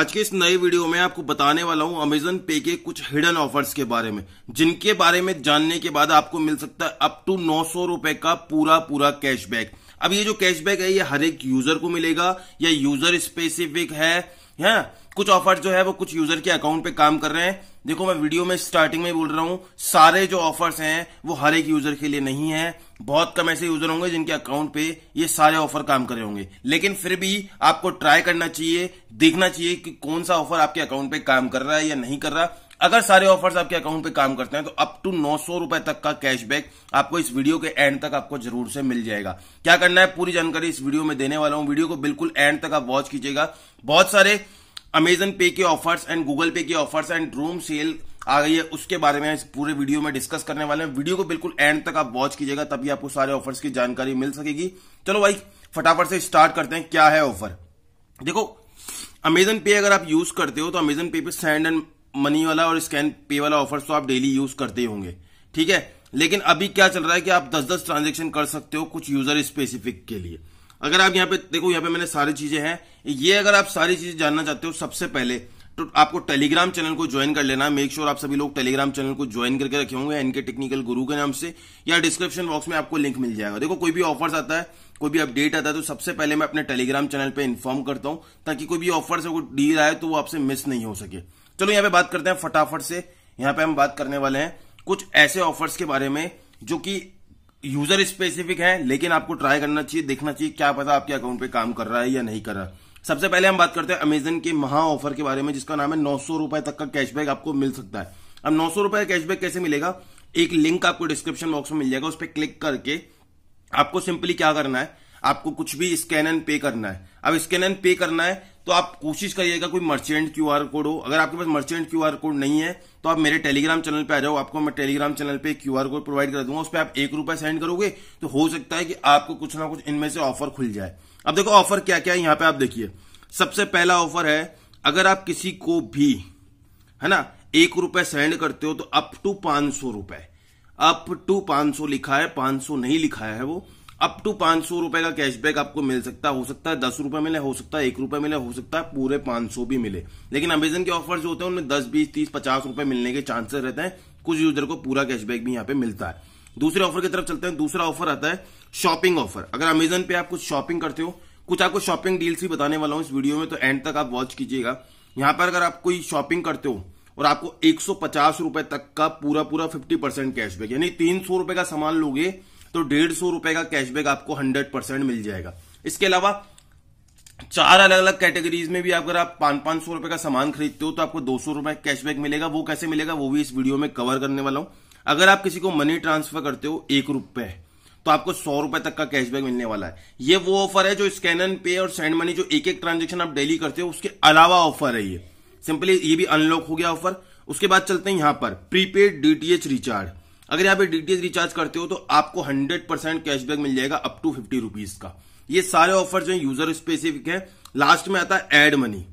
आज के इस नए वीडियो में आपको बताने वाला हूं अमेजन पे के कुछ हिडन ऑफर्स के बारे में जिनके बारे में जानने के बाद आपको मिल सकता है अप टू नौ सौ का पूरा पूरा कैशबैक अब ये जो कैशबैक है ये हर एक यूजर को मिलेगा या यूजर स्पेसिफिक है है कुछ ऑफर जो है वो कुछ यूजर के अकाउंट पे काम कर रहे हैं देखो मैं वीडियो में स्टार्टिंग में बोल रहा हूं सारे जो ऑफर्स हैं वो हर एक यूजर के लिए नहीं है बहुत कम ऐसे यूजर होंगे जिनके अकाउंट पे ये सारे ऑफर काम कर रहे होंगे लेकिन फिर भी आपको ट्राई करना चाहिए देखना चाहिए कि कौन सा ऑफर आपके अकाउंट पे काम कर रहा है या नहीं कर रहा अगर सारे ऑफर्स आपके अकाउंट पे काम करते हैं तो अप टू नौ सौ रुपए तक का कैशबैक आपको इस वीडियो के एंड तक आपको जरूर से मिल जाएगा क्या करना है पूरी जानकारी इस वीडियो में देने वाला हूं वीडियो को बिल्कुल एंड तक आप वॉच कीजिएगा बहुत सारे अमेजन पे के ऑफर्स एंड गूगल पे के ऑफर्स एंड रूम सेल आ गई है उसके बारे में इस पूरे वीडियो में डिस्कस करने वाले हैं वीडियो को बिल्कुल एंड तक आप वॉच कीजिएगा तभी आपको सारे ऑफर्स की जानकारी मिल सकेगी चलो भाई फटाफट से स्टार्ट करते हैं क्या है ऑफर देखो अमेजन पे अगर आप यूज करते हो तो अमेजन पे पे सेंड एंड मनी वाला और स्कैन पे वाला ऑफर तो आप डेली यूज करते होंगे ठीक है लेकिन अभी क्या चल रहा है कि आप दस दस ट्रांजेक्शन कर सकते हो कुछ यूजर स्पेसिफिक के लिए अगर आप यहाँ पे देखो यहाँ पे मैंने सारी चीजें हैं ये अगर आप सारी चीजें जानना चाहते हो सबसे पहले तो आपको टेलीग्राम चैनल को ज्वाइन कर लेना मेक श्योर sure आप सभी लोग टेलीग्राम चैनल को ज्वाइन करके रखे होंगे एनके टेक्निकल गुरु के नाम से या डिस्क्रिप्शन बॉक्स में आपको लिंक मिल जाएगा देखो कोई भी ऑफर्स आता है कोई भी अपडेट आता है तो सबसे पहले मैं अपने टेलीग्राम चैनल पर इन्फॉर्म करता हूं ताकि कोई भी ऑफर से कोई डील आए तो वो आपसे मिस नहीं हो सके चलो यहाँ पे बात करते हैं फटाफट से यहाँ पे हम बात करने वाले हैं कुछ ऐसे ऑफर्स के बारे में जो कि यूजर स्पेसिफिक है लेकिन आपको ट्राई करना चाहिए देखना चाहिए क्या पता आपके अकाउंट पे काम कर रहा है या नहीं कर रहा है सबसे पहले हम बात करते हैं अमेजन के महा ऑफर के बारे में जिसका नाम है नौ सौ रुपए तक का कैशबैक आपको मिल सकता है अब नौ सौ रुपए कैशबैक कैसे मिलेगा एक लिंक आपको डिस्क्रिप्शन बॉक्स में मिल जाएगा उस पर क्लिक करके आपको सिंपली क्या करना है आपको कुछ भी स्कैन एंड पे करना है अब स्कैन एंड पे करना है तो आप कोशिश करिएगा कोई मर्चेंट क्यू आर कोड हो अगर आपके पास मर्चेंट क्यू आर कोड नहीं है तो आप मेरे टेलीग्राम चैनल पे आ जाओ आपको मैं टेलीग्राम चैनल पे क्यू आर कोड प्रोवाइड कर दूंगा उस पर आप एक रुपए सेंड करोगे तो हो सकता है कि आपको कुछ ना कुछ इनमें से ऑफर खुल जाए अब देखो ऑफर क्या क्या है यहां पे आप देखिए सबसे पहला ऑफर है अगर आप किसी को भी है ना एक रुपए सेंड करते हो तो अप टू पांच सौ रुपए अप टू पांच सौ लिखा है पांच सौ नहीं लिखा है वो अप टू पांच सौ रुपए का कैशबैक आपको मिल सकता हो सकता है दस रुपए मिले हो सकता है एक रुपए मिले हो सकता है पूरे पांच सौ भी मिले लेकिन अमेजन के ऑफर जो होते हैं उनमें दस बीस तीस पचास रुपए मिलने के चांसेस रहते हैं कुछ यूजर को पूरा कैशबैक भी यहाँ पे मिलता है दूसरे ऑफर की तरफ चलते हैं दूसरा ऑफर आता है शॉपिंग ऑफर अगर अमेजन पे आप कुछ शॉपिंग करते हो कुछ आपको शॉपिंग डील्स भी बताने वाला हूं इस वीडियो में तो एंड तक आप वॉच कीजिएगा यहां पर अगर आप कोई शॉपिंग करते हो और आपको एक रुपए तक का पूरा पूरा फिफ्टी परसेंट कैशबैक यानी तीन सौ रुपए का सामान लोगे तो डेढ़ सौ रुपए का कैशबैक आपको हंड्रेड परसेंट मिल जाएगा इसके अलावा चार अलग अलग कैटेगरीज में भी अगर आप पांच पांच सौ रुपए का सामान खरीदते हो तो आपको दो सौ रुपए कैशबैक मिलेगा वो कैसे मिलेगा वो भी इस वीडियो में कवर करने वाला हूं अगर आप किसी को मनी ट्रांसफर करते हो एक रुपए तो आपको सौ रुपए तक का कैशबैक मिलने वाला है ये वो ऑफर है जो स्कैन एंड पे और सेंड मनी जो एक एक ट्रांजेक्शन आप डेली करते हो उसके अलावा ऑफर है ये सिंपली ये भी अनलॉक हो गया ऑफर उसके बाद चलते हैं यहां पर प्रीपेड डीटीएच रिचार्ज अगर यहां पे डीटीएच रिचार्ज करते हो तो आपको हंड्रेड परसेंट कैशबैक मिल जाएगा अप टू फिफ्टी रुपीज का ये सारे ऑफर जो है यूजर स्पेसिफिक है लास्ट में आता है एड मनी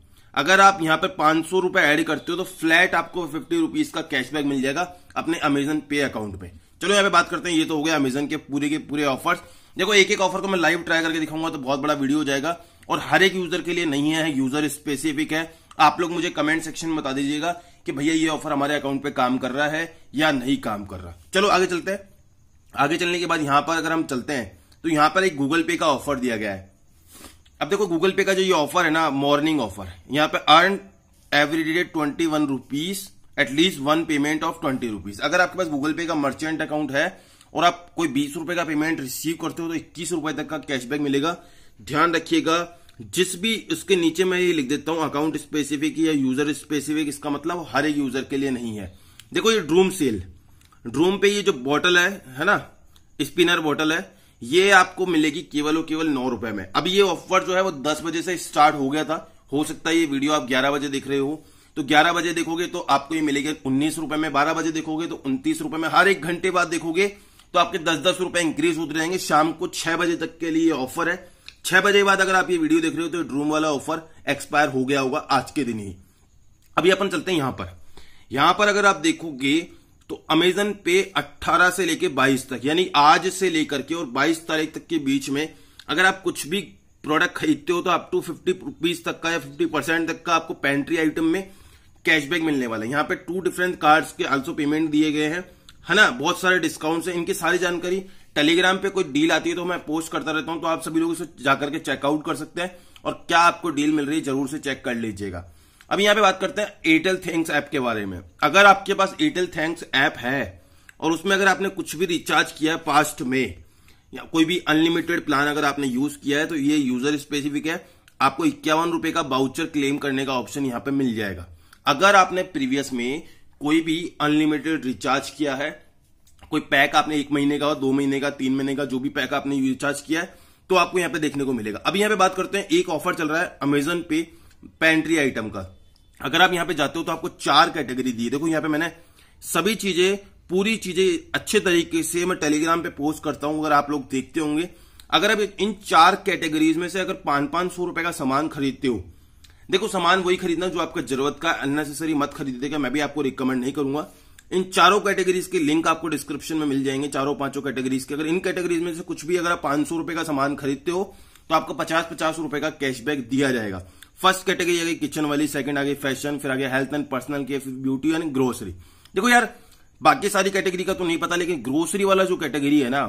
अगर आप यहाँ पे पांच सौ रुपए एड करते हो तो फ्लैट आपको फिफ्टी रुपीज का कैशबैक मिल जाएगा अपने अमेजन पे अकाउंट पे चलो यहाँ पे बात करते हैं ये तो हो गया अमेजन के पूरे के पूरे ऑफर्स देखो एक एक ऑफर को मैं लाइव ट्राई करके दिखाऊंगा तो बहुत बड़ा वीडियो हो जाएगा और हर एक यूजर के लिए नहीं है यूजर स्पेसिफिक है आप लोग मुझे कमेंट सेक्शन में बता दीजिएगा कि भैया ये ऑफर हमारे अकाउंट पे काम कर रहा है या नहीं काम कर रहा चलो आगे चलते हैं आगे चलने के बाद यहां पर अगर हम चलते हैं तो यहां पर एक गूगल पे का ऑफर दिया गया है अब देखो गूगल पे का जो ये ऑफर है ना मॉर्निंग ऑफर यहाँ पे earn every day twenty one rupees at least one payment of twenty rupees अगर आपके पास गूगल पे का मर्चेंट अकाउंट है और आप कोई बीस रुपए का पेमेंट रिसीव करते हो तो इक्कीस रुपए तक का कैशबैक मिलेगा ध्यान रखिएगा जिस भी उसके नीचे मैं ये लिख देता हूं अकाउंट स्पेसिफिक या यूजर स्पेसिफिक इसका मतलब हर एक यूजर के लिए नहीं है देखो ये ड्रूम सेल ड्रूम पे ये जो बॉटल है है ना स्पिनर बॉटल है ये आपको मिलेगी केवल और केवल नौ रुपए में अब ये ऑफर जो है वो दस बजे से स्टार्ट हो गया था हो सकता है ये वीडियो आप ग्यारह बजे देख रहे हो तो ग्यारह बजे देखोगे तो आपको ये मिलेगा उन्नीस रुपए में बारह बजे देखोगे तो उन्तीस रुपए में हर एक घंटे बाद देखोगे तो आपके दस दस रुपए इंक्रीज होते रहेंगे शाम को छह बजे तक के लिए ऑफर है छह बजे बाद अगर आप ये वीडियो देख रहे हो तो ड्रूम वाला ऑफर एक्सपायर हो गया होगा आज के दिन ही अभी अपन चलते हैं यहां पर यहां पर अगर आप देखोगे तो अमेजन पे 18 से लेकर 22 तक यानी आज से लेकर के और 22 तारीख तक के बीच में अगर आप कुछ भी प्रोडक्ट खरीदते हो तो आप टू फिफ्टी रुपीज तक का या फिफ्टी परसेंट तक का आपको पेंट्री आइटम में कैशबैक मिलने वाला है यहाँ पे टू डिफरेंट कार्ड्स के आल्सो पेमेंट दिए गए हैं है ना बहुत सारे डिस्काउंट्स हैं इनकी सारी जानकारी टेलीग्राम पे कोई डील आती है तो मैं पोस्ट करता रहता हूं तो आप सभी लोग इसे जाकर के चेकआउट कर सकते हैं और क्या आपको डील मिल रही है जरूर से चेक कर लीजिएगा अब यहां पे बात करते हैं एयरटेल थैंक्स ऐप के बारे में अगर आपके पास एयरटेल थैंक्स ऐप है और उसमें अगर आपने कुछ भी रिचार्ज किया है पास्ट में या कोई भी अनलिमिटेड प्लान अगर आपने यूज किया है तो ये यूजर स्पेसिफिक है आपको इक्यावन रुपए का बाउचर क्लेम करने का ऑप्शन यहां पे मिल जाएगा अगर आपने प्रीवियस में कोई भी अनलिमिटेड रिचार्ज किया है कोई पैक आपने एक महीने का दो महीने का तीन महीने का जो भी पैक आपने रिचार्ज किया है तो आपको यहां पे देखने को मिलेगा अब यहां पे बात करते हैं एक ऑफर चल रहा है अमेजन पे पैंट्री आइटम का अगर आप यहां पे जाते हो तो आपको चार कैटेगरी दी देखो यहां पे मैंने सभी चीजें पूरी चीजें अच्छे तरीके से मैं टेलीग्राम पे पोस्ट करता हूं अगर आप लोग देखते होंगे अगर आप इन चार कैटेगरीज में से अगर पांच पांच सौ रुपए का सामान खरीदते हो देखो सामान वही खरीदना जो आपका जरूरत का अननेसेसरी मत खरीदेगा मैं भी आपको रिकमेंड नहीं करूंगा इन चारों कैटेगरीज के लिंक आपको डिस्क्रिप्शन में मिल जाएंगे चारों पांचों कैटेगरीज के अगर इन कैटेगरीज में से कुछ भी अगर आप पांच सौ रुपए का सामान खरीदते हो तो आपको पचास पचास रुपए का कैशबैक दिया जाएगा फर्स्ट कैटेगरी आ गई किचन वाली सेकंड आ गई फैशन फिर आ गया हेल्थ एंड पर्सनल केयर फिर ब्यूटी एंड ग्रोसरी देखो यार बाकी सारी कैटेगरी का तो नहीं पता लेकिन ग्रोसरी वाला जो कैटेगरी है ना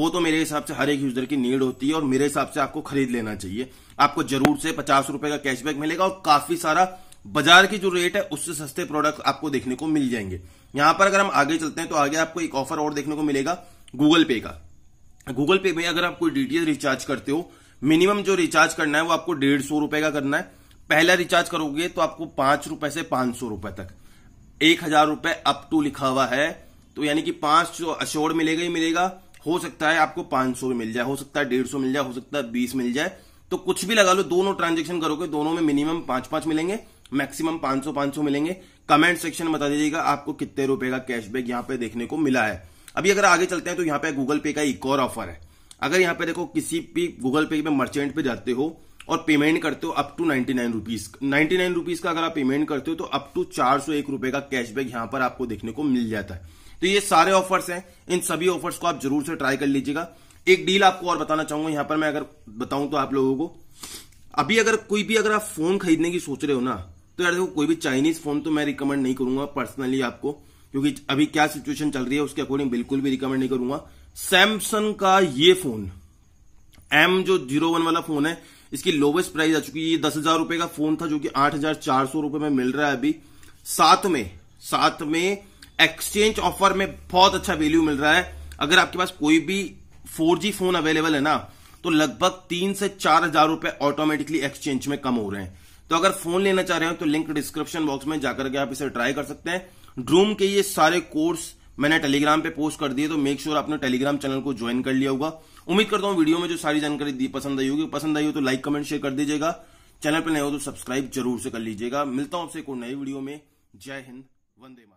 वो तो मेरे हिसाब से हर एक यूजर की नीड होती है और मेरे हिसाब से आपको खरीद लेना चाहिए आपको जरूर से पचास रुपए का कैशबैक मिलेगा और काफी सारा बाजार की जो रेट है उससे सस्ते प्रोडक्ट आपको देखने को मिल जाएंगे यहां पर अगर हम आगे चलते हैं तो आगे आपको एक ऑफर और देखने को मिलेगा गूगल पे का गूगल पे में अगर आप कोई डीटीएस रिचार्ज करते हो मिनिमम जो रिचार्ज करना है वो आपको डेढ़ सौ रुपए का करना है पहला रिचार्ज करोगे तो आपको पांच रुपए से पांच सौ रुपए तक एक हजार रुपए अप टू लिखा हुआ है तो यानी कि पांच सौ अश्योर मिलेगा ही मिलेगा हो सकता है आपको पांच सौ मिल जाए हो सकता है डेढ़ सौ मिल जाए हो सकता है बीस मिल जाए तो कुछ भी लगा लो दोनों ट्रांजेक्शन करोगे दोनों में मिनिमम पांच पांच मिलेंगे मैक्सिमम पांच सौ पांच सौ मिलेंगे कमेंट सेक्शन में बता दीजिएगा आपको कितने रुपए का कैशबैक यहां पे देखने को मिला है अभी अगर आगे चलते हैं तो यहां पे गूगल पे का एक और ऑफर है अगर यहाँ पे देखो किसी भी गूगल पे में मर्चेंट पे जाते हो और पेमेंट करते हो up to ninety nine rupees ninety nine rupees का अगर आप पेमेंट करते हो तो अप टू चार सौ एक रुपए का कैशबैक यहां पर आपको देखने को मिल जाता है तो ये सारे ऑफर्स हैं इन सभी ऑफर्स को आप जरूर से ट्राई कर लीजिएगा एक डील आपको और बताना चाहूंगा यहां पर मैं अगर बताऊं तो आप लोगों को अभी अगर कोई भी अगर आप फोन खरीदने की सोच रहे हो ना तो यार देखो कोई भी चाइनीज फोन तो मैं रिकमेंड नहीं करूंगा पर्सनली आपको क्योंकि अभी क्या सिचुएशन चल रही है उसके अकॉर्डिंग बिल्कुल भी रिकमेंड नहीं करूंगा सैमसंग का ये फोन एम जो जीरो वन वाला फोन है इसकी लोवेस्ट प्राइस आ चुकी है ये दस हजार रुपए का फोन था जो कि आठ हजार चार सौ रुपए में मिल रहा है अभी साथ में साथ में एक्सचेंज ऑफर में बहुत अच्छा वैल्यू मिल रहा है अगर आपके पास कोई भी फोर जी फोन अवेलेबल है ना तो लगभग तीन से चार हजार रुपए ऑटोमेटिकली एक्सचेंज में कम हो रहे हैं तो अगर फोन लेना चाह रहे हो तो लिंक डिस्क्रिप्शन बॉक्स में जाकर के आप इसे ट्राई कर सकते हैं ड्रूम के ये सारे कोर्स मैंने टेलीग्राम पे पोस्ट कर दिए तो मेक श्योर sure आपने टेलीग्राम चैनल को ज्वाइन कर लिया होगा उम्मीद करता हूँ वीडियो में जो सारी जानकारी दी पसंद आई होगी पसंद आई हो तो लाइक कमेंट शेयर कर दीजिएगा चैनल पर नए हो तो सब्सक्राइब जरूर से कर लीजिएगा मिलता हूँ आपसे एक नई वीडियो में जय हिंद वंदे मा